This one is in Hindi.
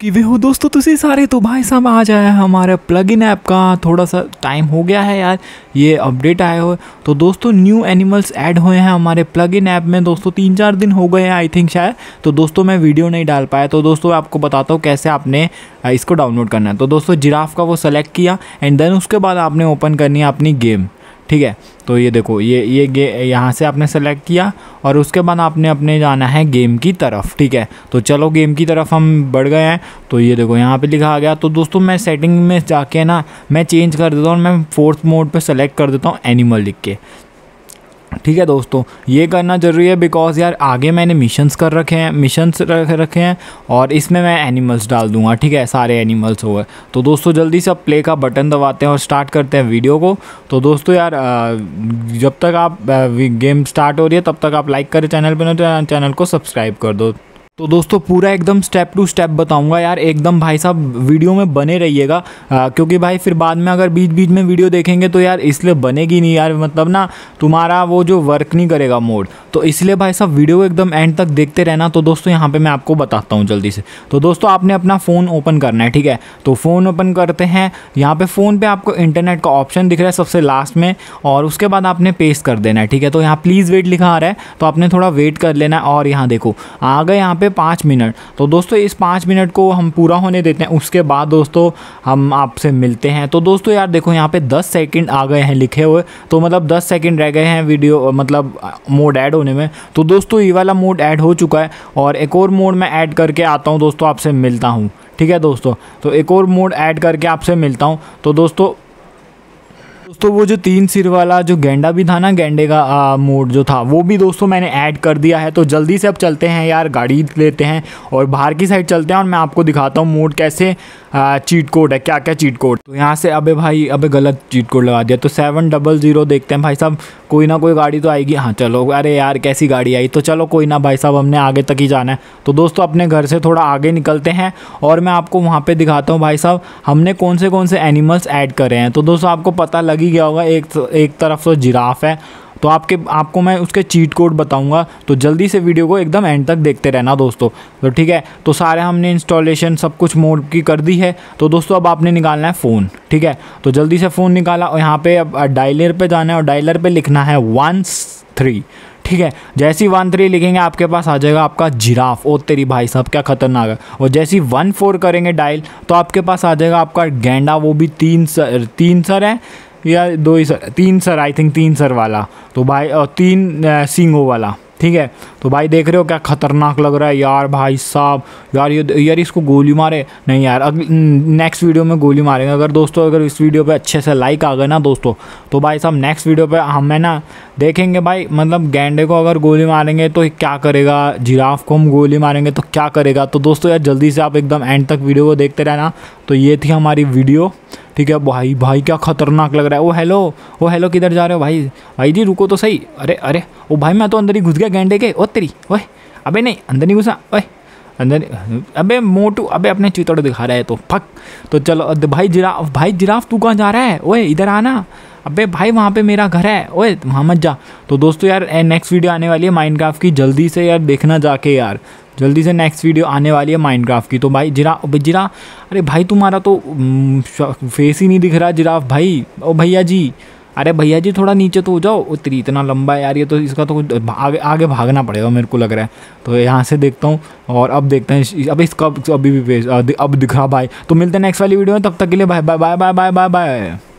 कि वे हो दोस्तों तुसी सारे तो भाई साहब आ जाए हमारे प्लग इन ऐप का थोड़ा सा टाइम हो गया है यार ये अपडेट आया हो तो दोस्तों न्यू एनिमल्स ऐड हुए हैं हमारे प्लग इन ऐप में दोस्तों तीन चार दिन हो गए हैं आई थिंक शायद तो दोस्तों मैं वीडियो नहीं डाल पाया तो दोस्तों आपको बताता हूँ कैसे आपने इसको डाउनलोड करना है तो दोस्तों जिराफ का वो सेलेक्ट किया एंड देन उसके बाद आपने ओपन करनी है अपनी गेम ठीक है तो ये देखो ये ये गे यहाँ से आपने सेलेक्ट किया और उसके बाद आपने अपने जाना है गेम की तरफ ठीक है तो चलो गेम की तरफ हम बढ़ गए हैं तो ये देखो यहाँ पे लिखा आ गया तो दोस्तों मैं सेटिंग में जाके ना मैं चेंज कर देता हूँ और मैं फोर्थ मोड पे सेलेक्ट कर देता हूँ एनिमल लिख के ठीक है दोस्तों ये करना ज़रूरी है बिकॉज़ यार आगे मैंने मिशंस कर रखे हैं मिशंस रख रखे हैं और इसमें मैं एनिमल्स डाल दूंगा ठीक है सारे एनिमल्स हो गए तो दोस्तों जल्दी से आप प्ले का बटन दबाते हैं और स्टार्ट करते हैं वीडियो को तो दोस्तों यार जब तक आप गेम स्टार्ट हो रही है तब तक आप लाइक करें चैनल पर चैनल को सब्सक्राइब कर दो तो दोस्तों पूरा एकदम स्टेप टू स्टेप बताऊंगा यार एकदम भाई साहब वीडियो में बने रहिएगा क्योंकि भाई फिर बाद में अगर बीच बीच में वीडियो देखेंगे तो यार इसलिए बनेगी नहीं यार मतलब ना तुम्हारा वो जो वर्क नहीं करेगा मोड तो इसलिए भाई साहब वीडियो एकदम एंड तक देखते रहना तो दोस्तों यहाँ पर मैं आपको बताता हूँ जल्दी से तो दोस्तों आपने अपना फ़ोन ओपन करना है ठीक है तो फ़ोन ओपन करते हैं यहाँ पर फ़ोन पर आपको इंटरनेट का ऑप्शन दिख रहा है सबसे लास्ट में और उसके बाद आपने पेस्ट कर देना है ठीक है तो यहाँ प्लीज़ वेट लिखा आ रहा है तो आपने थोड़ा वेट कर लेना है और यहाँ देखो आ गए यहाँ पर पाँच मिनट तो दोस्तों इस पाँच मिनट को हम पूरा होने देते हैं उसके बाद दोस्तों हम आपसे मिलते हैं तो दोस्तों यार देखो यहाँ पर दस सेकेंड आ गए हैं लिखे हुए तो मतलब दस सेकेंड रह गए हैं वीडियो मतलब मोड ऐड होने में तो दोस्तों ये वाला मोड ऐड हो चुका है और एक और मोड मैं ऐड करके आता हूँ दोस्तों आपसे मिलता हूँ ठीक है दोस्तों तो एक और मोड ऐड करके आपसे मिलता हूँ तो दोस्तों दोस्तों वो जो तीन सिर वाला जो गेंडा भी था ना गेंडे का आ, मोड जो था वो भी दोस्तों मैंने ऐड कर दिया है तो जल्दी से अब चलते हैं यार गाड़ी लेते हैं और बाहर की साइड चलते हैं और मैं आपको दिखाता हूँ मोड कैसे आ, चीट कोड है क्या क्या चीट कोड तो यहाँ से अबे भाई अबे गलत चीट कोड लगा दिया तो सेवन डबल ज़ीरो देखते हैं भाई साहब कोई ना कोई गाड़ी तो आएगी हाँ चलो अरे यार कैसी गाड़ी आई तो चलो कोई ना भाई साहब हमने आगे तक ही जाना है तो दोस्तों अपने घर से थोड़ा आगे निकलते हैं और मैं आपको वहाँ पर दिखाता हूँ भाई साहब हमने कौन से कौन से एनिमल्स ऐड करे हैं तो दोस्तों आपको पता लग लग ही गया होगा एक तो- एक तरफ तो जिराफ है तो आपके आपको मैं उसके चीट कोड बताऊंगा तो जल्दी से वीडियो को एकदम एंड तक देखते रहना दोस्तों तो ठीक है तो सारे हमने इंस्टॉलेशन सब कुछ मोड की कर दी है तो दोस्तों अब आपने निकालना है फ़ोन ठीक है तो जल्दी से फ़ोन निकाला और यहाँ पे अब डायलर पे जाना है और डायलर पे लिखना है वन थ्री ठीक है जैसी वन थ्री लिखेंगे आपके पास आ जाएगा आपका जिराफ ओ तेरी भाई साहब क्या खतरनाक है और जैसी वन फोर करेंगे डायल तो आपके पास आ जाएगा आपका गेंडा वो भी तीन सर तीन सर है या दो ही सर तीन सर आई थिंक तीन सर वाला तो भाई और तीन सिंगो वाला ठीक है तो भाई देख रहे हो क्या खतरनाक लग रहा है यार भाई साहब यार ये यार इसको गोली मारे नहीं यार अगली नेक्स्ट वीडियो में गोली मारेंगे अगर दोस्तों अगर इस वीडियो पे अच्छे से लाइक आ गए ना दोस्तों तो भाई साहब नेक्स्ट वीडियो पे हमें ना देखेंगे भाई मतलब गेंडे को अगर गोली मारेंगे तो क्या करेगा जिराफ को हम गोली मारेंगे तो क्या करेगा तो दोस्तों यार जल्दी से आप एकदम एंड तक वीडियो को देखते रहना तो ये थी हमारी वीडियो ठीक है भाई भाई क्या खतरनाक लग रहा है ओ हेलो ओ हेलो किधर जा रहे हो भाई भाई जी रुको तो सही अरे अरे ओ भाई मैं तो अंदर ही घुस गया गेंडे के ओ तेरी ओए अबे नहीं अंदर नहीं घुसा ओए अंदर अबे मोटू अबे अपने चितड़ दिखा रहा है तो फक तो चलो भाई जिराफ भाई जिराफ तू कहाँ जा रहा है ओए इधर आना अबे भाई वहाँ पे मेरा घर है ओए वहाँ मत जा तो दोस्तों यार नेक्स्ट वीडियो आने वाली है माइंड की जल्दी से यार देखना जाके यार जल्दी से नेक्स्ट वीडियो आने वाली है माइनक्राफ्ट की तो भाई जिरा जिरा अरे भाई तुम्हारा तो फेस ही नहीं दिख रहा जिराफ भाई ओ भैया जी अरे भैया जी थोड़ा नीचे तो हो जाओ उतरी इतना लंबा है यार ये तो इसका तो आगे आगे भागना पड़ेगा मेरे को लग रहा है तो यहाँ से देखता हूँ और अब देखते हैं अब इसका अभी भी अब दिख रहा भाई तो मिलते हैं नेक्स्ट वाली वीडियो में तब तक के लिए bye bye bye bye bye bye bye